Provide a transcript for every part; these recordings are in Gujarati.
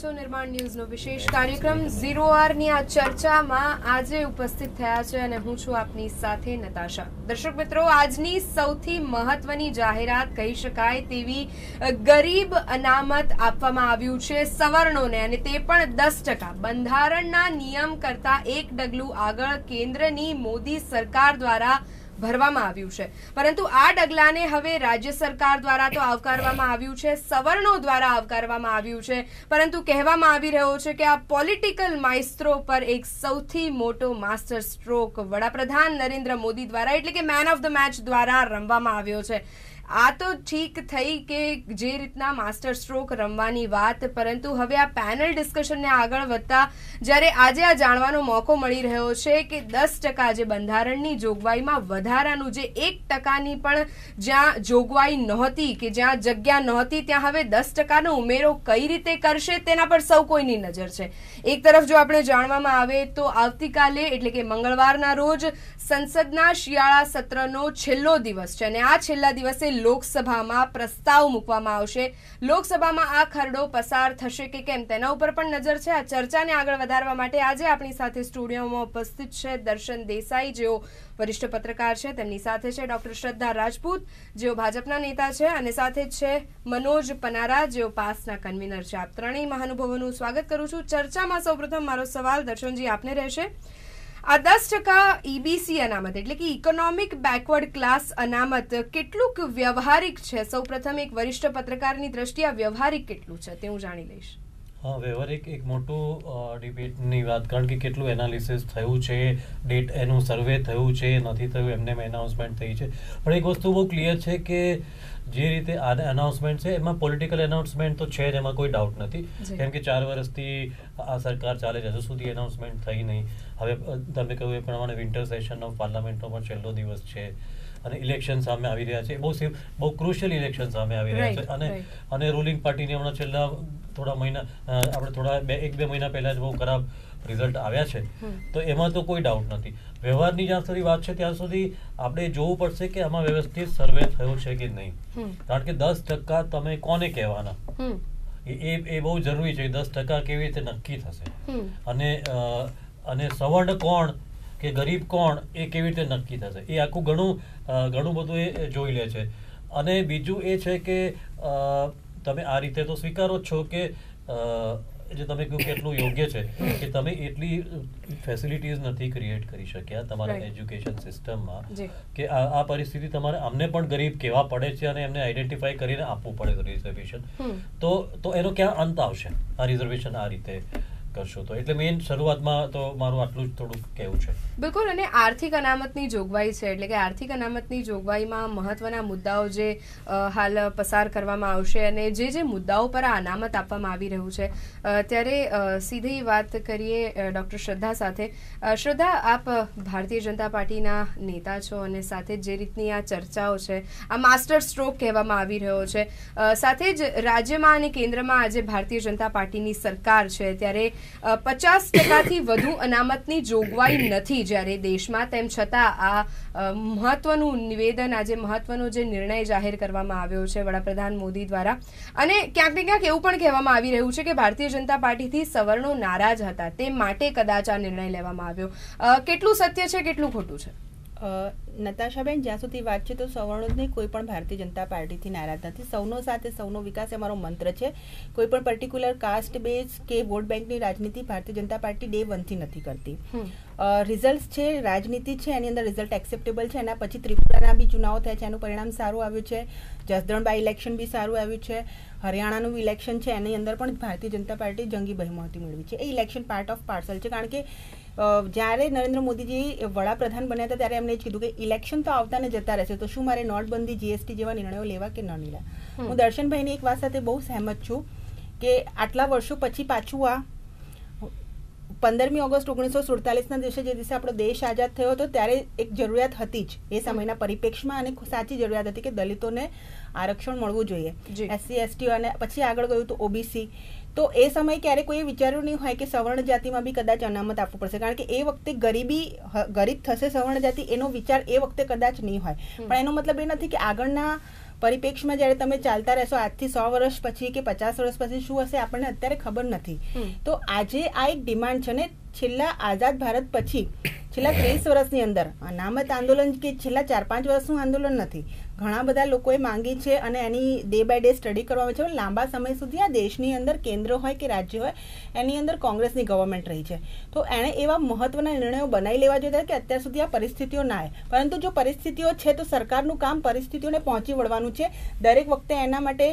છો નિર્માણ ન્યૂઝનો વિશેષ કાર્યક્રમ ઝીરો ની આ ચર્ચામાં આજે ઉપસ્થિત થયા છે અને હું છું આપની સાથે નતાશા દર્શક મિત્રો આજની સૌથી મહત્વની જાહેરાત કહી શકાય તેવી ગરીબ અનામત આપવામાં આવ્યું છે સવર્ણોને અને તે પણ દસ ટકા બંધારણના નિયમ કરતા એક ડગલું આગળ કેન્દ્રની મોદી સરકાર દ્વારા ભરવામાં આવ્યું છે પરંતુ આ ડગલાને હવે રાજ્ય સરકાર દ્વારા તો આવકારવામાં આવ્યું છે સવર્ણો દ્વારા આવકારવામાં આવ્યું છે પરંતુ કહેવામાં આવી રહ્યો છે કે આ પોલિટિકલ માઇસ્ત્રો પર એક સૌથી મોટો માસ્ટર સ્ટ્રોક વડાપ્રધાન નરેન્દ્ર મોદી દ્વારા એટલે કે મેન ઓફ ધ મેચ દ્વારા રમવામાં આવ્યો છે આ તો ઠીક થઈ કે જે રીતના માસ્ટર સ્ટ્રોક રમવાની વાત પરંતુ હવે આ પેનલ ડિસ્કશનને આગળ વધતા જ્યારે આજે આ જાણવાનો મોકો મળી રહ્યો છે કે દસ ટકા જે બંધારણની જોગવાઈમાં વધારાનું જે એક ટકાની પણ જ્યાં જોગવાઈ નહોતી કે જ્યાં જગ્યા નહોતી ત્યાં હવે દસ ટકાનો ઉમેરો કઈ રીતે કરશે તેના પર સૌ કોઈની નજર છે એક તરફ જો આપણે જાણવામાં આવે તો આવતીકાલે એટલે કે મંગળવારના રોજ સંસદના શિયાળા સત્રનો છેલ્લો દિવસ છે અને આ છેલ્લા દિવસે લોકસભામાં પ્રસ્તાવ મૂકવામાં આવશે લોકસભામાં આ ખરડો પસાર થશે કે કેમ તેના ઉપર પણ નજર છે આ ચર્ચાને આગળ વધારવા માટે આજે આપણી સાથે સ્ટુડિયોમાં ઉપસ્થિત છે દર્શન દેસાઈ જેઓ વરિષ્ઠ પત્રકાર છે તેમની સાથે છે ડોક્ટર શ્રદ્ધા રાજપૂત જેઓ ભાજપના નેતા છે અને સાથે જ છે મનોજ પનારા જેઓ પાસના કન્વીનર છે આપ ત્રણેય મહાનુભાવોનું સ્વાગત કરું છું ચર્ચામાં સૌપ્રથમ મારો સવાલ દર્શનજી આપને રહેશે આ દસ ટકા ઈબીસી e અનામત એટલે કે ઇકોનોમિક બેકવર્ડ ક્લાસ અનામત કેટલુંક વ્યવહારિક છે સૌપ્રથમ એક વરિષ્ઠ પત્રકારની દ્રષ્ટિએ વ્યવહારિક કેટલું છે તે હું જાણી લઈશ વ્યવહારિક એક એક મોટું ડિબેટની વાત કારણ કે કેટલું એનાલિસિસ થયું છે ડેટ એનું સર્વે થયું છે નથી થયું એમને એનાઉન્સમેન્ટ થઈ છે પણ એક વસ્તુ બહુ ક્લિયર છે કે જે રીતે આ એનાઉન્સમેન્ટ છે એમાં પોલિટિકલ એનાઉન્સમેન્ટ તો છે જ એમાં કોઈ ડાઉટ નથી કેમ કે ચાર વર્ષથી આ સરકાર ચાલે છે હજુ સુધી એનાઉન્સમેન્ટ થઈ નહીં હવે તમે કહ્યું એ પ્રમાણે વિન્ટર સેશન ઓફ પાર્લામેન્ટનો પણ છેલ્લો દિવસ છે અને ઇલેક્શન સામે આવી રહ્યા છે બહુ બહુ ક્રુશિયલ ઇલેક્શન સામે આવી રહ્યા છે અને અને રૂલિંગ પાર્ટીની હમણાં છેલ્લા થોડા મહિના આપણે થોડા બે એક બે મહિના પહેલા જ બહુ ખરાબ રિઝલ્ટ આવ્યા છે તો એમાં તો કોઈ ડાઉટ નથી વ્યવહારની જ્યાં સુધી વાત છે ત્યાં સુધી આપણે જોવું પડશે કે આમાં વ્યવસ્થિત સર્વે થયો છે કે નહીં કારણ કે દસ ટકા તમે કોને કહેવાના એ એ બહુ જરૂરી છે દસ ટકા કેવી રીતે નક્કી થશે અને અને સવર્ણ કોણ કે ગરીબ કોણ એ કેવી રીતે નક્કી થશે એ આખું ઘણું ઘણું બધું એ જોઈ લે છે અને બીજું એ છે કે તમે આ રીતે તો સ્વીકારો છો કે જે તમે કહ્યું કે એટલું યોગ્ય છે કે તમે એટલી ફેસિલિટીઝ નથી ક્રિએટ કરી શક્યા તમારા એજ્યુકેશન સિસ્ટમમાં કે આ પરિસ્થિતિ તમારે અમને પણ ગરીબ કેવા પડે છે અને એમને આઈડેન્ટિફાઈ કરીને આપવું પડે રિઝર્વેશન તો તો એનો ક્યાં અંત આવશે આ રિઝર્વેશન આ રીતે કરશો તો એટલે મેઇન શરૂઆતમાં તો મારું આટલું જ થોડું કહેવું છે બિલકુલ અને આર્થિક અનામતની જોગવાઈ છે એટલે કે આર્થિક અનામતની જોગવાઈમાં મહત્વના મુદ્દાઓ જે હાલ પસાર કરવામાં આવશે અને જે જે મુદ્દાઓ પર આ અનામત આપવામાં આવી રહ્યું છે ત્યારે સીધી વાત કરીએ ડૉક્ટર શ્રદ્ધા સાથે શ્રદ્ધા આપ ભારતીય જનતા પાર્ટીના નેતા છો અને સાથે જે રીતની આ ચર્ચાઓ છે આ માસ્ટર સ્ટ્રોક કહેવામાં આવી રહ્યો છે સાથે જ રાજ્યમાં અને કેન્દ્રમાં આજે ભારતીય જનતા પાર્ટીની સરકાર છે ત્યારે પચાસ ટકાથી વધુ અનામતની જોગવાઈ નથી જ્યારે દેશમાં તેમ છતાં આ મહત્વનું નિવેદન આજે મહત્વનો જે નિર્ણય જાહેર કરવામાં આવ્યો છે વડાપ્રધાન મોદી દ્વારા અને ક્યાંક ને ક્યાંક એવું પણ કહેવામાં આવી રહ્યું છે કે ભારતીય જનતા પાર્ટીથી સવર્ણો નારાજ હતા તે માટે કદાચ આ નિર્ણય લેવામાં આવ્યો કેટલું સત્ય છે કેટલું ખોટું છે નતાશાબેન જ્યાં સુધી વાત છે તો નહીં કોઈ પણ ભારતીય જનતા પાર્ટીથી નારાજ નથી સૌનો સાથે સૌનો વિકાસ એ મારો મંત્ર છે કોઈ પણ પર્ટિક્યુલર કાસ્ટ બેઝ કે વોટ બેંકની રાજનીતિ ભારતીય જનતા પાર્ટી ડે વનથી નથી કરતી રિઝલ્ટ છે રાજનીતિ છે એની અંદર રિઝલ્ટ એક્સેપ્ટેબલ છે એના પછી ત્રિપુરાના બી ચુનાવ થયા છે એનું પરિણામ સારું આવ્યું છે જસદણ બાય ઇલેક્શન બી સારું આવ્યું છે હરિયાણાનું ઇલેક્શન છે એની અંદર પણ ભારતીય જનતા પાર્ટી જંગી બહેમતી મેળવી છે એ ઇલેક્શન પાર્ટ ઓફ પાર્સલ છે કારણ કે જ્યારે નરેન્દ્ર મોદીજી વડાપ્રધાન બન્યા હતા ત્યારે એમણે જ કીધું કે ઇલેક્શન તો આવતા ને જતા રહેશે તો શું મારે નોટબંધી જીએસટી જેવા નિર્ણયો લેવા કે ન લેવા હું દર્શનભાઈની એક વાત સાથે બહુ સહેમત છું કે આટલા વર્ષો પછી પાછું આ પંદરમી ઓગસ્ટ ઓગણીસો સુડતાલીસના દિવસે જે દિવસે આપણો દેશ આઝાદ થયો હતો ત્યારે એક જરૂરિયાત હતી જ એ સમયના પરિપ્રેક્ષમાં અને સાચી જરૂરિયાત હતી કે દલિતોને આરક્ષણ મળવું જોઈએ એસસી એસટી અને પછી આગળ ગયું તો ઓબીસી તો એ સમયે ક્યારે કોઈએ વિચાર્યું નહીં હોય કે સવર્ણ જાતિમાં બી કદાચ અનામત આપવું પડશે કારણ કે એ વખતે ગરીબી ગરીબ થશે સવર્ણ જાતિ એનો વિચાર એ વખતે કદાચ નહીં હોય પણ એનો મતલબ એ નથી કે આગળના પરિપ્રેક્ષમાં જ્યારે તમે ચાલતા રહેશો આજથી સો વર્ષ પછી કે પચાસ વર્ષ પછી શું હશે આપણને અત્યારે ખબર નથી તો આજે આ એક ડિમાન્ડ છે ને છેલ્લા આઝાદ ભારત પછી છેલ્લા ત્રીસ વર્ષની અંદર અનામત આંદોલન કે છેલ્લા ચાર પાંચ વર્ષનું આંદોલન નથી ઘણા બધા લોકોએ માંગી છે અને એની ડે બાય ડે સ્ટડી કરવામાં આવે છે લાંબા સમય સુધી આ દેશની અંદર કેન્દ્ર હોય કે રાજ્ય હોય એની અંદર કોંગ્રેસની ગવર્મેન્ટ રહી છે તો એણે એવા મહત્વના નિર્ણયો બનાવી લેવા જોઈએ કે અત્યાર સુધી આ પરિસ્થિતિઓ ના આવે પરંતુ જો પરિસ્થિતિઓ છે તો સરકારનું કામ પરિસ્થિતિઓને પહોંચી વળવાનું છે દરેક વખતે એના માટે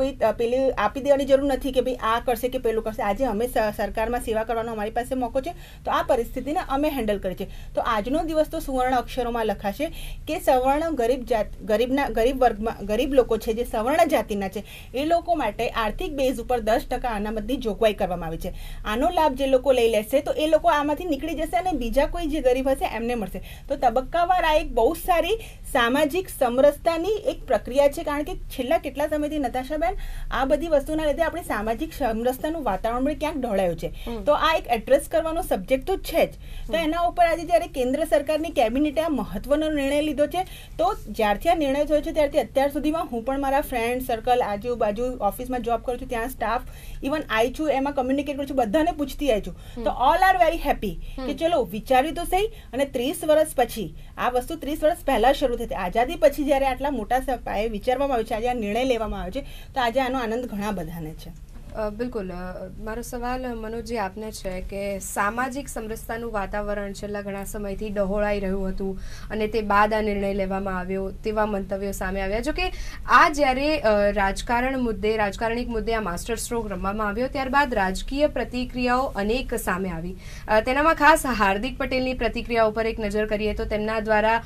કોઈ પેલી આપી દેવાની જરૂર નથી કે ભાઈ આ કરશે કે પેલું કરશે આજે અમે સરકારમાં સેવા કરવાનો અમારી પાસે મોકો મોકો છે તો આ પરિસ્થિતિને અમે હેન્ડલ કરી છે તો આજનો દિવસ તો સુવર્ણ અક્ષરોમાં લખાશે કે સવર્ણ ગરીબ જાત ગરીબના ગરીબ વર્ગમાં ગરીબ લોકો છે જે સવર્ણ જાતિના છે એ લોકો માટે આર્થિક બેઝ ઉપર દસ ટકા અનામતની જોગવાઈ કરવામાં આવી છે આનો લાભ જે લોકો લઈ લેશે તો એ લોકો આમાંથી નીકળી જશે અને બીજા કોઈ જે ગરીબ હશે એમને મળશે તો તબક્કાવાર આ એક બહુ સારી સામાજિક સમરસતાની એક પ્રક્રિયા છે કારણ કે છેલ્લા કેટલા સમયથી નતાશાબેન આ બધી વસ્તુના લીધે આપણે સામાજિક સમરસતાનું વાતાવરણ ક્યાંક ઢોળાયું છે તો આ એક એડ્રેસ કરવા કરવાનો સબ્જેક્ટ તો છે જ તો એના ઉપર આજે જ્યારે કેન્દ્ર સરકારની કેબિનેટે આ મહત્વનો નિર્ણય લીધો છે તો જ્યારથી આ નિર્ણય થયો છે ત્યારથી અત્યાર સુધીમાં હું પણ મારા ફ્રેન્ડ સર્કલ આજુબાજુ ઓફિસમાં જોબ કરું છું ત્યાં સ્ટાફ ઇવન આવી છું એમાં કમ્યુનિકેટ કરું છું બધાને પૂછતી આવી છું તો ઓલ આર વેરી હેપી કે ચલો વિચાર્યું તો સહી અને ત્રીસ વર્ષ પછી આ વસ્તુ ત્રીસ વર્ષ પહેલાં શરૂ થઈ આઝાદી પછી જ્યારે આટલા મોટા પાયે વિચારવામાં આવ્યું છે આજે આ નિર્ણય લેવામાં આવ્યો છે તો આજે આનો આનંદ ઘણા બધાને છે બિલકુલ મારો સવાલ મનોજજી આપને છે કે સામાજિક સમરસતાનું વાતાવરણ છેલ્લા ઘણા સમયથી ડહોળાઈ રહ્યું હતું અને તે બાદ આ નિર્ણય લેવામાં આવ્યો તેવા મંતવ્યો સામે આવ્યા જો કે આ જ્યારે રાજકારણ મુદ્દે રાજકારણિક મુદ્દે આ માસ્ટર સ્ટ્રોક રમવામાં આવ્યો ત્યારબાદ રાજકીય પ્રતિક્રિયાઓ અનેક સામે આવી તેનામાં ખાસ હાર્દિક પટેલની પ્રતિક્રિયા ઉપર એક નજર કરીએ તો તેમના દ્વારા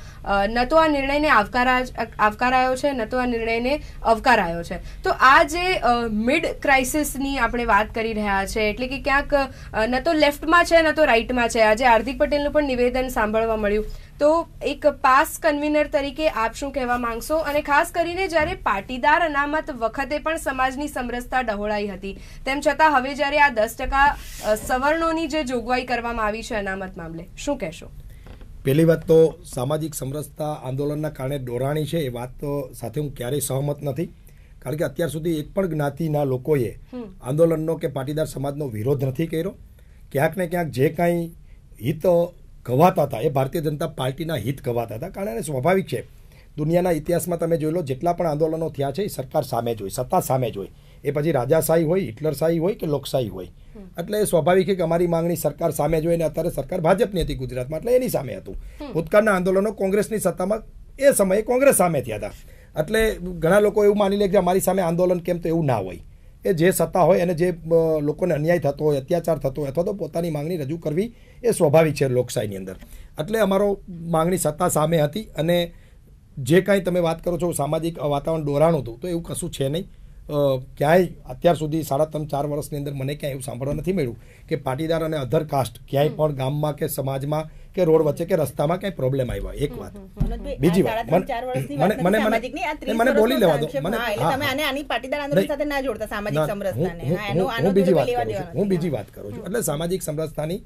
ન તો આ નિર્ણયને આવકારા આવકારાયો છે ન તો આ નિર્ણયને આવકારાયો છે તો આ જે મિડ ક્રાઇસિસ કોન્ટ્રાસ્ટની આપણે વાત કરી રહ્યા છે એટલે કે ક્યાંક ન તો લેફ્ટમાં છે ન તો રાઈટમાં છે આજે હાર્દિક પટેલનું પણ નિવેદન સાંભળવા મળ્યું તો એક પાસ કન્વીનર તરીકે આપ શું કહેવા માંગશો અને ખાસ કરીને જ્યારે પાટીદાર અનામત વખતે પણ સમાજની સમરસતા ડહોળાઈ હતી તેમ છતાં હવે જ્યારે આ દસ ટકા સવર્ણોની જે જોગવાઈ કરવામાં આવી છે અનામત મામલે શું કહેશો પહેલી વાત તો સામાજિક સમરસતા આંદોલનના કારણે ડોરાણી છે એ વાત તો સાથે હું ક્યારેય સહમત નથી કારણ કે અત્યાર સુધી એક પણ જ્ઞાતિના લોકોએ આંદોલનનો કે પાટીદાર સમાજનો વિરોધ નથી કર્યો ક્યાંક ને ક્યાંક જે કાંઈ હિત કવાતા હતા એ ભારતીય જનતા પાર્ટીના હિત કવાતા હતા કારણ એને સ્વાભાવિક છે દુનિયાના ઇતિહાસમાં તમે જોઈ લો જેટલા પણ આંદોલનો થયા છે એ સરકાર સામે જ હોય સત્તા સામે જ હોય એ પછી રાજાશાહી હોય હિટલરશાહી હોય કે લોકશાહી હોય એટલે એ સ્વાભાવિક કે અમારી માંગણી સરકાર સામે જ હોય અને અત્યારે સરકાર ભાજપની હતી ગુજરાતમાં એટલે એની સામે હતું ભૂતકાળના આંદોલનો કોંગ્રેસની સત્તામાં એ સમયે કોંગ્રેસ સામે થયા હતા એટલે ઘણા લોકો એવું માની લે કે અમારી સામે આંદોલન કેમ તો એવું ના હોય એ જે સત્તા હોય અને જે લોકોને અન્યાય થતો હોય અત્યાચાર થતો હોય અથવા તો પોતાની માંગણી રજૂ કરવી એ સ્વાભાવિક છે લોકશાહીની અંદર એટલે અમારો માંગણી સત્તા સામે હતી અને જે કાંઈ તમે વાત કરો છો સામાજિક વાતાવરણ દોરાણું હતું તો એવું કશું છે નહીં ક્યાંય અત્યાર સુધી સાડા ત્રણ ચાર વર્ષની અંદર મને ક્યાંય એવું સાંભળવા નથી મળ્યું કે પાટીદાર અને અધર કાસ્ટ ક્યાંય પણ ગામમાં કે સમાજમાં કે રોડ વચ્ચે કે રસ્તામાં કંઈ પ્રોબ્લેમ આવ્યો એક વાત બીજી વાત મને મને મને બોલી લેવા દો મને તમે સામાજિક સમરસતાને બીજી વાત કરું છું હું બીજી વાત કરું છું એટલે સામાજિક સમરસતાની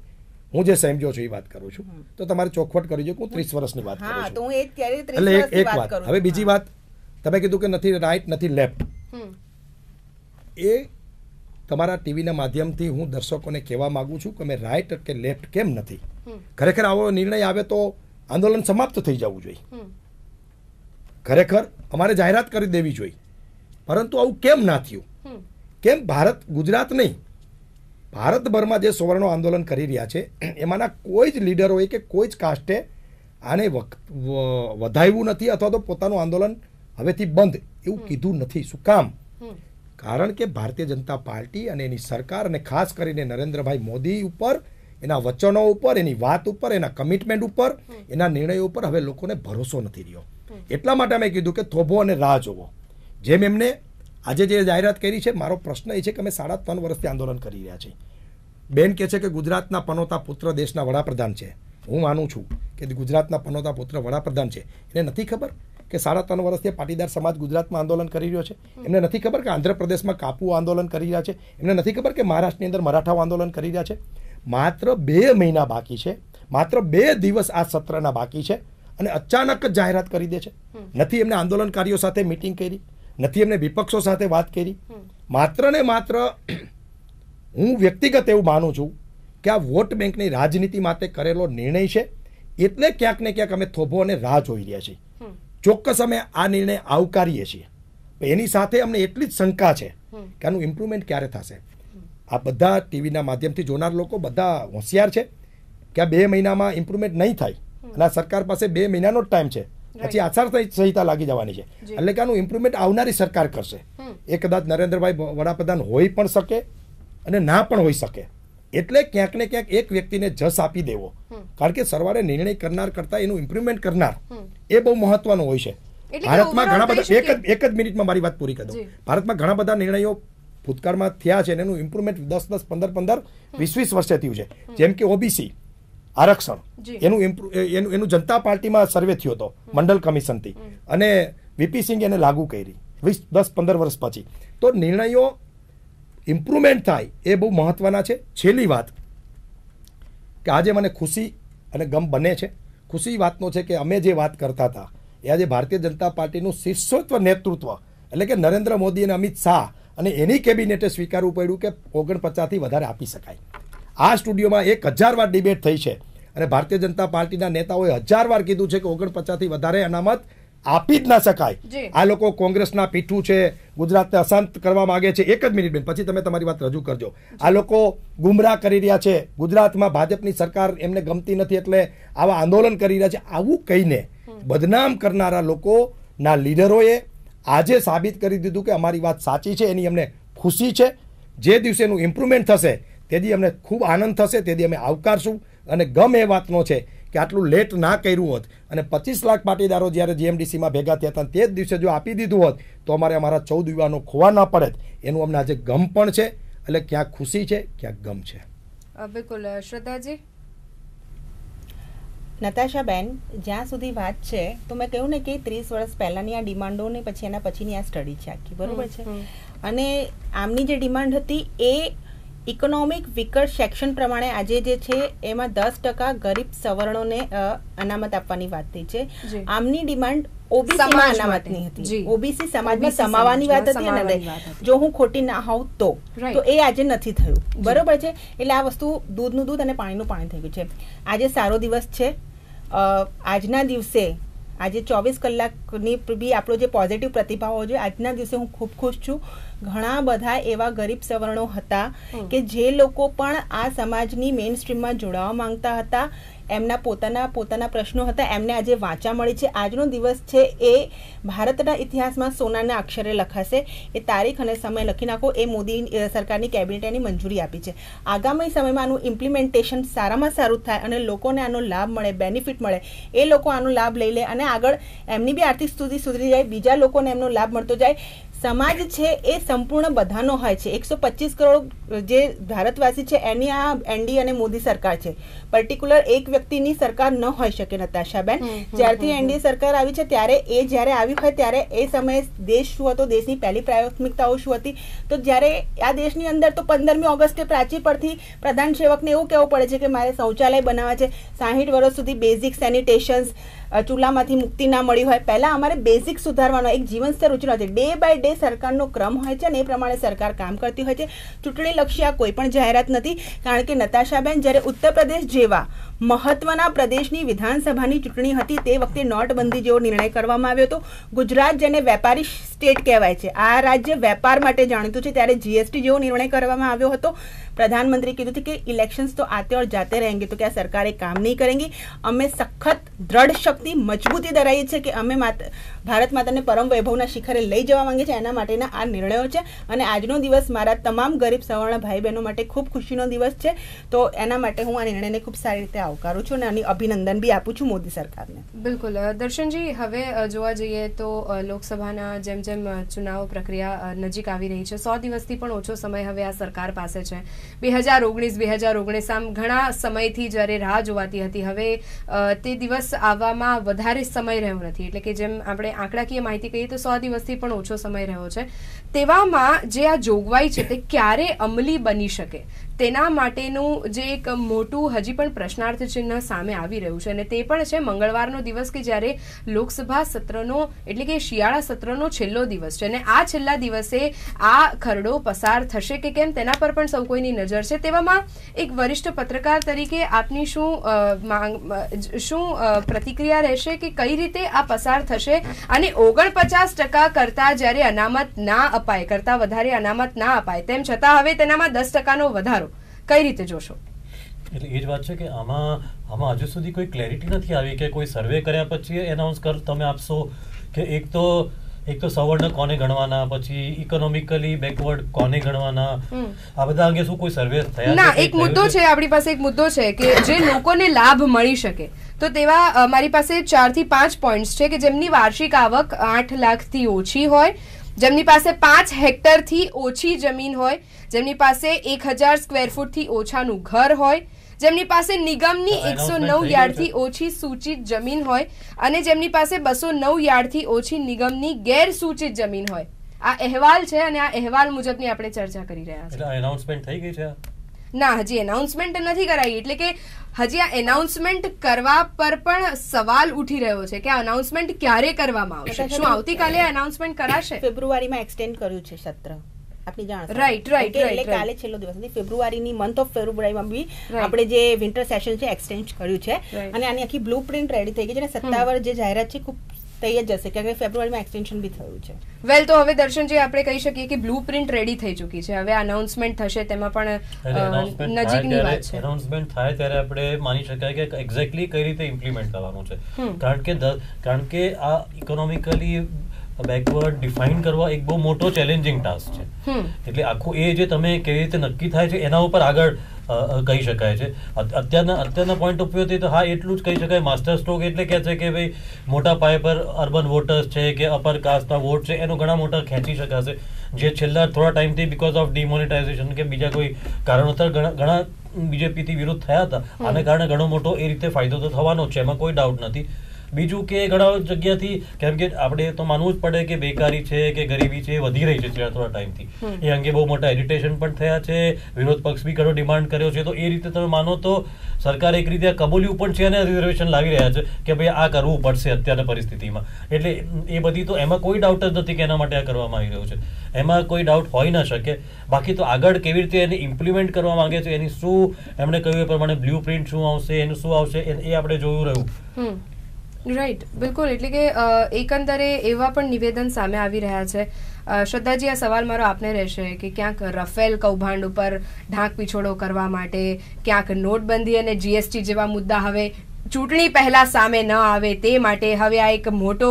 હું જે સમજો છું એ વાત કરું છું તો તમારે ચોખવટ કરી જો હું ત્રીસ વર્ષની વાત કરું છું એટલે એક વાત હવે બીજી વાત તમે કીધું કે નથી રાઈટ નથી લેફ્ટ એ તમારા ટીવીના માધ્યમથી હું દર્શકોને કહેવા માગું છું કે અમે રાઇટ કે લેફ્ટ કેમ નથી ખરેખર આવો નિર્ણય આવે તો આંદોલન સમાપ્ત થઈ જવું જોઈએ ખરેખર અમારે જાહેરાત કરી દેવી જોઈએ પરંતુ આવું કેમ ના થયું કેમ ભારત ગુજરાત નહીં ભારતભરમાં જે સવર્ણો આંદોલન કરી રહ્યા છે એમાંના કોઈ જ લીડરોએ કે કોઈ જ કાસ્ટે આને વધાવ્યું નથી અથવા તો પોતાનું આંદોલન હવેથી બંધ એવું કીધું નથી શું કામ કારણ કે ભારતીય જનતા પાર્ટી અને એની સરકાર અને ખાસ કરીને નરેન્દ્રભાઈ મોદી ઉપર એના વચનો ઉપર એની વાત ઉપર એના કમિટમેન્ટ ઉપર એના નિર્ણયો ઉપર હવે લોકોને ભરોસો નથી રહ્યો એટલા માટે મેં કીધું કે થોભો અને રાહ જોવો જેમ એમને આજે જે જાહેરાત કરી છે મારો પ્રશ્ન એ છે કે અમે સાડા ત્રણ વર્ષથી આંદોલન કરી રહ્યા છીએ બેન કહે છે કે ગુજરાતના પનોતા પુત્ર દેશના વડાપ્રધાન છે હું માનું છું કે ગુજરાતના પનોતા પુત્ર વડાપ્રધાન છે એને નથી ખબર કે સાડા ત્રણ વર્ષથી પાટીદાર સમાજ ગુજરાતમાં આંદોલન કરી રહ્યો છે એમને નથી ખબર કે આંધ્રપ્રદેશમાં કાપુ આંદોલન કરી રહ્યા છે એમને નથી ખબર કે મહારાષ્ટ્રની અંદર મરાઠાઓ આંદોલન કરી રહ્યા છે માત્ર બે મહિના બાકી છે માત્ર બે દિવસ આ સત્રના બાકી છે અને અચાનક જ જાહેરાત કરી દે છે નથી એમને આંદોલનકારીઓ સાથે મિટિંગ કરી નથી એમને વિપક્ષો સાથે વાત કરી માત્ર ને માત્ર હું વ્યક્તિગત એવું માનું છું કે આ વોટ બેંકની રાજનીતિ માટે કરેલો નિર્ણય છે એટલે ક્યાંક ને ક્યાંક અમે થોભો અને રાહ જોઈ રહ્યા છીએ ચોક્કસ અમે આ નિર્ણય આવકારીએ છીએ એની સાથે અમને એટલી જ શંકા છે કે આનું ઇમ્પ્રુવમેન્ટ ક્યારે થશે આ બધા ટીવીના માધ્યમથી જોનાર લોકો બધા હોશિયાર છે કે આ બે મહિનામાં ઇમ્પ્રુવમેન્ટ નહીં થાય અને આ સરકાર પાસે બે મહિનાનો જ ટાઈમ છે પછી આચાર સંહિતા લાગી જવાની છે એટલે કે આનું ઇમ્પ્રુવમેન્ટ આવનારી સરકાર કરશે એ કદાચ નરેન્દ્રભાઈ વડાપ્રધાન હોઈ પણ શકે અને ના પણ હોઈ શકે એટલે ક્યાંક ને ક્યાંક એક વ્યક્તિને જસ આપી દેવો કારણ કે સરવારે નિર્ણય કરનાર કરતા એનું ઇમ્પ્રુવમેન્ટ કરનાર એ બહુ મહત્વનું હોય છે ભારતમાં ઘણા બધા એક જ એક જ મિનિટમાં મારી વાત પૂરી કરી દઉં ભારતમાં ઘણા બધા નિર્ણયો ભૂતકાળમાં થયા છે એનું ઇમ્પ્રુવમેન્ટ દસ દસ પંદર પંદર વીસ વીસ વર્ષે થયું છે જેમ કે ઓબીસી આરક્ષણ એનું એનું એનું જનતા પાર્ટીમાં સર્વે થયો હતો મંડળ કમિશનથી અને વીપી સિંઘ એને લાગુ કરી વીસ દસ પંદર વર્ષ પછી તો નિર્ણયો ઇમ્પ્રુવમેન્ટ થાય એ બહુ મહત્ત્વના છે છેલ્લી વાત કે આજે મને ખુશી અને ગમ બને છે ખુશી વાતનો છે કે અમે જે વાત કરતા હતા એ આજે ભારતીય જનતા પાર્ટીનું શિષ્યત્વ નેતૃત્વ એટલે કે નરેન્દ્ર મોદી અને અમિત શાહ અને એની કેબિનેટે સ્વીકારવું પડ્યું કે ઓગણપચાસથી વધારે આપી શકાય આ સ્ટુડિયોમાં એક હજાર વાર ડિબેટ થઈ છે અને ભારતીય જનતા પાર્ટીના નેતાઓએ હજાર વાર કીધું છે કે ઓગણપચાસથી વધારે અનામત આપી જ ના શકાય આ લોકો કોંગ્રેસના પીઠું છે ગુજરાતને અશાંત કરવા માંગે છે એક જ મિનિટ બેન પછી તમે તમારી વાત રજૂ કરજો આ લોકો ગુમરાહ કરી રહ્યા છે ગુજરાતમાં ભાજપની સરકાર એમને ગમતી નથી એટલે આવા આંદોલન કરી રહ્યા છે આવું કહીને બદનામ કરનારા લોકોના લીડરોએ આજે સાબિત કરી દીધું કે અમારી વાત સાચી છે એની અમને ખુશી છે જે દિવસે એનું ઇમ્પ્રુવમેન્ટ થશે તેથી અમને ખૂબ આનંદ થશે તેથી અમે આવકારશું અને ગમે એ વાતનો છે કે આટલું લેટ ના કર્યું હોત અને પચીસ લાખ પાટીદારો જ્યારે જીએમડીસીમાં ભેગા થયા હતા તે જ દિવસે જો આપી દીધું હોત તો અમારે અમારા ચૌદ યુવાનો ખોવા ના પડે એનું અમને આજે ગમ પણ છે એટલે ક્યાંક ખુશી છે ક્યાંક ગમ છે બિલકુલ શ્રદ્ધાજી નતાશાબેન જ્યાં સુધી વાત છે તો મેં કહ્યું ને કે ત્રીસ વર્ષ પહેલાંની આ ડિમાન્ડો ને પછી એના પછીની આ સ્ટડી છે આખી બરોબર છે અને આમની જે ડિમાન્ડ હતી એ ઇકોનોમિક વિકર સેક્શન પ્રમાણે આજે જે છે એમાં દસ ટકા ગરીબ સવર્ણોને અનામત આપવાની વાત થઈ છે આમની ડિમાન્ડ ઓબીસીમાં અનામતની હતી ઓબીસી સમાજમાં સમાવાની વાત હતી અને જો હું ખોટી ના હોઉં તો તો એ આજે નથી થયું બરોબર છે એટલે આ વસ્તુ દૂધનું દૂધ અને પાણીનું પાણી થઈ ગયું છે આજે સારો દિવસ છે આજના દિવસે આજે ચોવીસ કલાકની બી આપણો જે પોઝિટિવ પ્રતિભાવ હોવો જોઈએ આજના દિવસે હું ખૂબ ખુશ છું ઘણા બધા એવા ગરીબ સવર્ણો હતા કે જે લોકો પણ આ સમાજની મેઇન સ્ટ્રીમમાં જોડાવા માંગતા હતા એમના પોતાના પોતાના પ્રશ્નો હતા એમને આજે વાંચા મળી છે આજનો દિવસ છે એ ભારતના ઇતિહાસમાં સોનાના અક્ષરે લખાશે એ તારીખ અને સમય લખી નાખો એ મોદી સરકારની કેબિનેટ એની મંજૂરી આપી છે આગામી સમયમાં આનું ઇમ્પ્લિમેન્ટેશન સારામાં સારું થાય અને લોકોને આનો લાભ મળે બેનિફિટ મળે એ લોકો આનો લાભ લઈ લે અને આગળ એમની બી આર્થિક સ્થિતિ સુધરી જાય બીજા લોકોને એમનો લાભ મળતો જાય સમાજ છે એ સંપૂર્ણ બધાનો હોય છે એકસો પચીસ કરોડ જે ભારતવાસી છે એની આ એનડી અને મોદી સરકાર છે પર્ટિક્યુલર એક વ્યક્તિની સરકાર ન હોઈ શકે નતાશાબેન જ્યારથી એનડીએ સરકાર આવી છે ત્યારે એ જ્યારે આવી હોય ત્યારે એ સમયે દેશ શું હતો દેશની પહેલી પ્રાથમિકતાઓ શું હતી તો જ્યારે આ દેશની અંદર તો પંદરમી ઓગસ્ટે પ્રાચી પરથી પ્રધાન સેવકને એવું કહેવું પડે છે કે મારે શૌચાલય બનાવવા છે સાહીઠ વર્ષ સુધી બેઝિક સેનિટેશન્સ ચૂલામાંથી મુક્તિ ના મળી હોય પહેલાં અમારે બેઝિક સુધારવાનો એક જીવન સ્તર ઉછળવા છે ડે બાય ડે સરકારનો ક્રમ હોય છે અને એ પ્રમાણે સરકાર કામ કરતી હોય છે ચૂંટણીલક્ષી આ કોઈ પણ જાહેરાત નથી કારણ કે નતાશાબેન જ્યારે ઉત્તર પ્રદેશ જેવા મહત્વના પ્રદેશની વિધાનસભાની ચૂંટણી હતી તે વખતે નોટબંધી જેવો નિર્ણય કરવામાં આવ્યો હતો ગુજરાત જેને વેપારી સ્ટેટ કહેવાય છે આ રાજ્ય વેપાર માટે જાણીતું છે ત્યારે જીએસટી જેવો નિર્ણય કરવામાં આવ્યો હતો પ્રધાનમંત્રી કીધું હતું કે ઇલેક્શન્સ તો આતે ઓર જાતે રહેંગે તો કે આ સરકારે કામ નહીં કરેંગી અમે સખત દ્રઢ શક્તિ મજબૂતી ધરાવીએ છીએ કે અમે માત ભારત માતાને પરમ વૈભવના શિખરે લઈ જવા માંગીએ છીએ એના માટેના આ નિર્ણયો છે અને આજનો દિવસ મારા તમામ ગરીબ સવર્ણ ભાઈ બહેનો માટે ખૂબ ખુશીનો દિવસ છે તો એના માટે હું આ નિર્ણયને ખૂબ સારી રીતે આવું આવકારું છું અને આની અભિનંદન બી આપું છું મોદી સરકારને બિલકુલ દર્શનજી હવે જોવા જઈએ તો લોકસભાના જેમ જેમ ચુનાવ પ્રક્રિયા નજીક આવી રહી છે સો દિવસથી પણ ઓછો સમય હવે આ સરકાર પાસે છે બે હજાર ઓગણીસ બે હજાર ઓગણીસ આમ ઘણા સમયથી જ્યારે રાહ જોવાતી હતી હવે તે દિવસ આવવામાં વધારે સમય રહ્યો નથી એટલે કે જેમ આપણે આંકડાકીય માહિતી કહીએ તો સો દિવસથી પણ ઓછો સમય રહ્યો છે તેવામાં જે આ જોગવાઈ છે તે ક્યારે અમલી બની શકે તેના માટેનું જે એક મોટું હજી પણ પ્રશ્નાર્થ ચિહ્ન સામે આવી રહ્યું છે અને તે પણ છે મંગળવારનો દિવસ કે જ્યારે લોકસભા સત્રનો એટલે કે શિયાળા સત્રનો છેલ્લો દિવસ છે અને આ છેલ્લા દિવસે આ ખરડો પસાર થશે કે કેમ તેના પર પણ સૌ કોઈની નજર છે તેવામાં એક વરિષ્ઠ પત્રકાર તરીકે આપની શું માંગ શું પ્રતિક્રિયા રહેશે કે કઈ રીતે આ પસાર થશે અને ઓગણપચાસ ટકા કરતાં જ્યારે અનામત ના અપાય કરતાં વધારે અનામત ના અપાય તેમ છતાં હવે તેનામાં દસ ટકાનો વધારો કઈ રીતે જોશો એટલે એ જ વાત છે કે આમાં આમાં હજુ સુધી કોઈ ક્લેરિટી નથી આવી કે કોઈ સર્વે કર્યા પછી એનાઉન્સ કર તમે આપશો કે એક તો એક તો સવર્ણ કોને ગણવાના પછી ઇકોનોમિકલી બેકવર્ડ કોને ગણવાના આ બધા અંગે શું કોઈ સર્વે થયા ના એક મુદ્દો છે આપણી પાસે એક મુદ્દો છે કે જે લોકોને લાભ મળી શકે તો તેવા મારી પાસે ચારથી પાંચ પોઈન્ટ્સ છે કે જેમની વાર્ષિક આવક આઠ લાખથી ઓછી હોય જેમની પાસે પાંચ હેક્ટરથી ઓછી જમીન હોય જેમની પાસે એક હજાર સ્ક્વેર ફૂટથી ઓછાનું ઘર હોય જેમની પાસે નિગમની એકસો નવ યાર્ડથી ઓછી સૂચિત જમીન હોય અને જેમની પાસે બસો નવ યાર્ડથી ઓછી નિગમની ગેરસૂચિત જમીન હોય આ અહેવાલ છે અને આ અહેવાલ મુજબની આપણે ચર્ચા કરી રહ્યા છીએ એનાઉન્સમેન્ટ થઈ ગઈ છે ના હજી એનાઉન્સમેન્ટ નથી કરાવી એટલે કે હજી આ એનાઉન્સમેન્ટ કરવા પર પણ સવાલ ઉઠી રહ્યો છે કે આ એનાઉન્સમેન્ટ ક્યારે કરવામાં આવશે શું આવતીકાલે અનાઉન્સમેન્ટ કરાશે ફેબ્રુઆરીમાં એક્સટેન્ડ કર્યું છે સત્ર આપણી જાણ રાઈટ રાઈટ એટલે કાલે છેલ્લો દિવસ એટલે ફેબ્રુઆરીની મંથ ઓફ ફેબ્રુઆરીમાં બી આપણે જે વિન્ટર સેશન છે એક્સટેન્ડ કર્યું છે અને આની આખી બ્લુ પ્રિન્ટ રેડી થઈ ગઈ છે અને સત્તાવાર જે જાહેરાત છે ખૂબ થઈ જ જશે કારણ કે ફેબ્રુઆરીમાં એક્સટેન્શન બી થયું છે વેલ તો હવે દર્શનજી આપણે કહી શકીએ કે બ્લુ પ્રિન્ટ રેડી થઈ ચૂકી છે હવે અનાઉન્સમેન્ટ થશે તેમાં પણ નજીકની વાત છે અનાઉન્સમેન્ટ થાય ત્યારે આપણે માની શકાય કે એક્ઝેક્ટલી કઈ રીતે ઇમ્પ્લિમેન્ટ કરવાનું છે કારણ કે કારણ કે આ ઇકોનોમિકલી બેકવર્ડ ડિફાઇન કરવા એક બહુ મોટો ચેલેન્જિંગ ટાસ્ક છે એટલે આખું એ જે તમે કેવી રીતે નક્કી થાય છે એના ઉપર આગળ કહી શકાય છે અત્યારના અત્યારના પોઈન્ટ ઓફ વ્યૂથી તો હા એટલું જ કહી શકાય માસ્ટર સ્ટ્રોક એટલે કહે છે કે ભાઈ મોટા પાયે પર અર્બન વોટર્સ છે કે અપર કાસ્ટના વોટ છે એનો ઘણા મોટા ખેંચી શકાશે જે છેલ્લા થોડા ટાઈમથી બીકોઝ ઓફ ડિમોનિટાઇઝેશન કે બીજા કોઈ કારણોસર ઘણા ઘણા બીજેપીથી વિરોધ થયા હતા આને કારણે ઘણો મોટો એ રીતે ફાયદો તો થવાનો છે એમાં કોઈ ડાઉટ નથી બીજું કે ઘણા જગ્યાથી કેમ કે આપણે તો માનવું જ પડે કે બેકારી છે કે ગરીબી છે વધી રહી છે છેલ્લા થોડા ટાઈમથી એ અંગે બહુ મોટા એડિટેશન પણ થયા છે વિરોધ પક્ષ બી ઘણો ડિમાન્ડ કર્યો છે તો એ રીતે તમે માનો તો સરકાર એક રીતે કબૂલ્યું પણ છે અને રિઝર્વેશન લાવી રહ્યા છે કે ભાઈ આ કરવું પડશે અત્યારના પરિસ્થિતિમાં એટલે એ બધી તો એમાં કોઈ ડાઉટ જ નથી કે એના માટે આ કરવામાં આવી રહ્યું છે એમાં કોઈ ડાઉટ હોઈ ન શકે બાકી તો આગળ કેવી રીતે એને ઇમ્પ્લિમેન્ટ કરવા માંગે છે એની શું એમણે કહ્યું એ પ્રમાણે બ્લુ પ્રિન્ટ શું આવશે એનું શું આવશે એ આપણે જોયું રહ્યું રાઈટ બિલકુલ એટલે કે એકંદરે એવા પણ નિવેદન સામે આવી રહ્યા છે શ્રદ્ધાજી આ સવાલ મારો આપને રહેશે કે ક્યાંક રફેલ કૌભાંડ ઉપર ઢાંક પીછોડો કરવા માટે ક્યાંક નોટબંધી અને જીએસટી જેવા મુદ્દા હવે ચૂંટણી પહેલા સામે ન આવે તે માટે હવે આ એક મોટો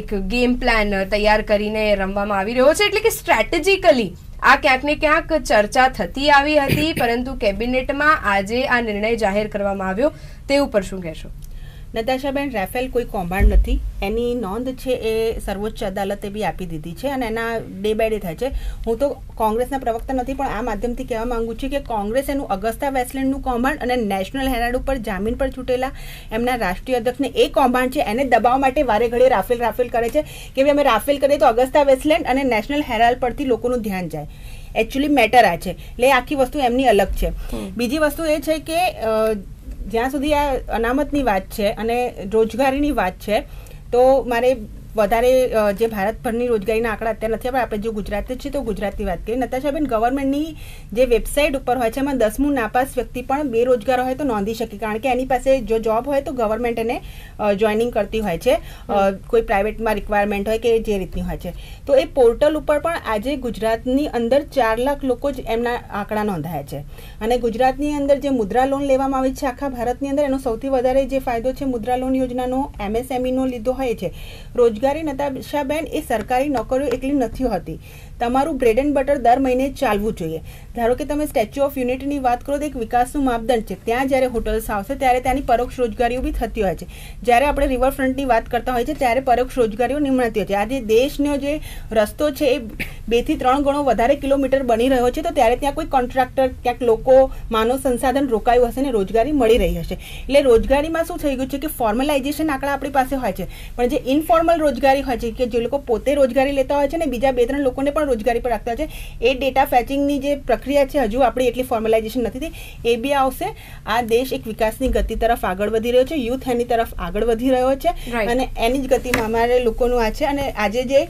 એક ગેમ પ્લાન તૈયાર કરીને રમવામાં આવી રહ્યો છે એટલે કે સ્ટ્રેટેજિકલી આ ક્યાંક ને ક્યાંક ચર્ચા થતી આવી હતી પરંતુ કેબિનેટમાં આજે આ નિર્ણય જાહેર કરવામાં આવ્યો તે ઉપર શું કહેશો નતાશાબેન રાફેલ કોઈ કૌભાંડ નથી એની નોંધ છે એ સર્વોચ્ચ અદાલતે બી આપી દીધી છે અને એના ડે બાય ડે થાય છે હું તો કોંગ્રેસના પ્રવક્તા નથી પણ આ માધ્યમથી કહેવા માંગુ છું કે કોંગ્રેસ એનું અગસ્તા વેસ્ટલેન્ડનું કૌભાંડ અને નેશનલ હેરાલ્ડ ઉપર જામીન પર છૂટેલા એમના રાષ્ટ્રીય અધ્યક્ષને એ કૌભાંડ છે એને દબાવ માટે વારે ઘડીએ રાફેલ રાફેલ કરે છે કે ભાઈ અમે રાફેલ કરીએ તો અગસ્તા વેસ્ટલેન્ડ અને નેશનલ હેરાલ પરથી લોકોનું ધ્યાન જાય એકચ્યુઅલી મેટર આ છે એટલે આખી વસ્તુ એમની અલગ છે બીજી વસ્તુ એ છે કે જ્યાં સુધી આ અનામતની વાત છે અને રોજગારીની વાત છે તો મારે વધારે જે ભારતભરની રોજગારીના આંકડા અત્યારે નથી આપણે આપણે જો ગુજરાત છે તો ગુજરાતની વાત કરીએ નતાશાબેન ગવર્મેન્ટની જે વેબસાઇટ ઉપર હોય છે એમાં દસમું નાપાસ વ્યક્તિ પણ બેરોજગાર હોય તો નોંધી શકે કારણ કે એની પાસે જો જોબ હોય તો ગવર્મેન્ટ એને જોઇનિંગ કરતી હોય છે કોઈ પ્રાઇવેટમાં રિક્વાયરમેન્ટ હોય કે જે રીતની હોય છે તો એ પોર્ટલ ઉપર પણ આજે ગુજરાતની અંદર ચાર લાખ લોકો જ એમના આંકડા નોંધાયા છે અને ગુજરાતની અંદર જે મુદ્રા લોન લેવામાં આવી છે આખા ભારતની અંદર એનો સૌથી વધારે જે ફાયદો છે મુદ્રા લોન યોજનાનો એમએસએમઈનો લીધો હોય છે રોજ રોજગારી નતાશાબેન એ સરકારી નોકરીઓ એકલી નથી હોતી તમારું બ્રેડ એન્ડ બટર દર મહિને ચાલવું જોઈએ ધારો કે તમે સ્ટેચ્યુ ઓફ યુનિટીની વાત કરો તો એક વિકાસનું માપદંડ છે ત્યાં જ્યારે હોટલ્સ આવશે ત્યારે ત્યાંની પરોક્ષ રોજગારીઓ બી થતી હોય છે જ્યારે આપણે રિવરફ્રન્ટની વાત કરતા હોય છે ત્યારે પરોક્ષ રોજગારીઓ નિમણાતી હોય છે આજે દેશનો જે રસ્તો છે એ બેથી ત્રણ ગણો વધારે કિલોમીટર બની રહ્યો છે તો ત્યારે ત્યાં કોઈ કોન્ટ્રાક્ટર ક્યાંક લોકો માનવ સંસાધન રોકાયું હશે ને રોજગારી મળી રહી હશે એટલે રોજગારીમાં શું થઈ ગયું છે કે ફોર્મલાઇઝેશન આંકડા આપણી પાસે હોય છે પણ જે ઇન્ફોર્મલ રોજગારી હોય છે કે જે લોકો પોતે રોજગારી લેતા હોય છે ને બીજા બે ત્રણ લોકોને પણ રોજગારી પર રાખતા હોય છે એ ડેટા ફેચિંગની જે પ્રક્રિયા છે હજુ આપણી એટલી ફોર્મલાઇઝેશન નથી થઈ એ બી આવશે આ દેશ એક વિકાસની ગતિ તરફ આગળ વધી રહ્યો છે યુથ એની તરફ આગળ વધી રહ્યો છે અને એની જ ગતિમાં અમારે લોકોનું આ છે અને આજે જે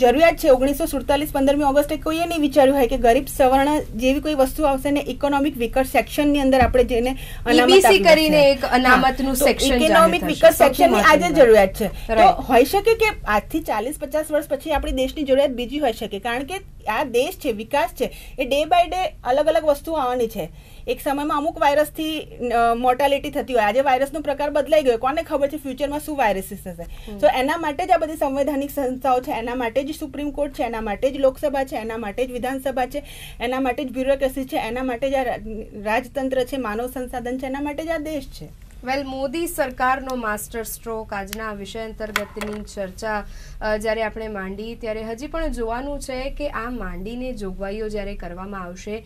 જરૂરિયાત છે ઓગણીસો સુડતાલીસ પંદરમી ઓગસ્ટે કોઈએ નહીં વિચાર્યું હોય કે ગરીબ સવર્ણ જેવી કોઈ વસ્તુ આવશે ને ઇકોનોમિક વિકસ ની અંદર આપણે જેને e અનામત કરીને એક અનામતનું સેક્શન ઇકોનોમિક વિકસ સેક્શનની આજે જરૂરિયાત છે તો હોઈ શકે કે આજથી ચાલીસ પચાસ વર્ષ પછી આપણી દેશની જરૂરિયાત બીજી હોઈ શકે કારણ કે આ દેશ છે વિકાસ છે એ ડે બાય ડે અલગ અલગ વસ્તુઓ આવવાની છે એક સમયમાં અમુક વાયરસથી મોર્ટાલિટી થતી હોય આજે વાયરસનો પ્રકાર બદલાઈ ગયો કોને ખબર છે ફ્યુચરમાં શું વાયરસીસ થશે તો એના માટે જ આ બધી સંવૈધાનિક સંસ્થાઓ છે એના માટે જ સુપ્રીમ કોર્ટ છે એના માટે જ લોકસભા છે એના માટે જ વિધાનસભા છે એના માટે જ બ્યુરોક્રેસી છે એના માટે જ આ રાજતંત્ર છે માનવ સંસાધન છે એના માટે જ આ દેશ છે વેલ મોદી સરકારનો માસ્ટર સ્ટ્રોક આજના વિષય અંતર્ગતની ચર્ચા જ્યારે આપણે માંડી ત્યારે હજી પણ જોવાનું છે કે આ માંડીને જોગવાઈઓ જ્યારે કરવામાં આવશે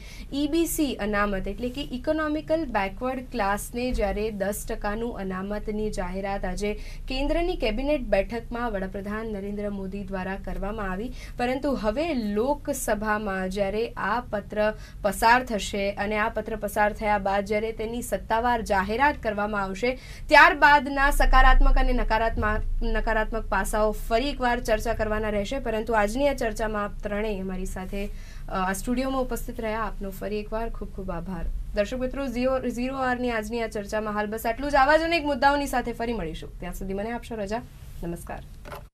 ઈબીસી e અનામત એટલે કે ઇકોનોમિકલ બેકવર્ડ ક્લાસને જ્યારે દસ ટકાનું અનામતની જાહેરાત આજે કેન્દ્રની કેબિનેટ બેઠકમાં વડાપ્રધાન નરેન્દ્ર મોદી દ્વારા કરવામાં આવી પરંતુ હવે લોકસભામાં જ્યારે આ પત્ર પસાર થશે અને આ પત્ર પસાર થયા બાદ જ્યારે તેની સત્તાવાર જાહેરાત કરવામાં આવશે ત્યારબાદના સકારાત્મક અને નકારાત્મક નકારાત્મક પાસાઓ ફરી એકવાર ચર્ચા કરવાના રહેશે પરંતુ આજની આ ચર્ચામાં આપ ત્રણેય મારી સાથે સ્ટુડિયોમાં ઉપસ્થિત રહ્યા આપનો ફરી એકવાર ખૂબ ખૂબ આભાર દર્શક મિત્રો ઝીરો ઝીરો આરની આજની આ ચર્ચામાં હાલ બસ આટલું જ આવા જ અનેક મુદ્દાઓની સાથે ફરી મળીશું ત્યાં સુધી મને આપશો રજા નમસ્કાર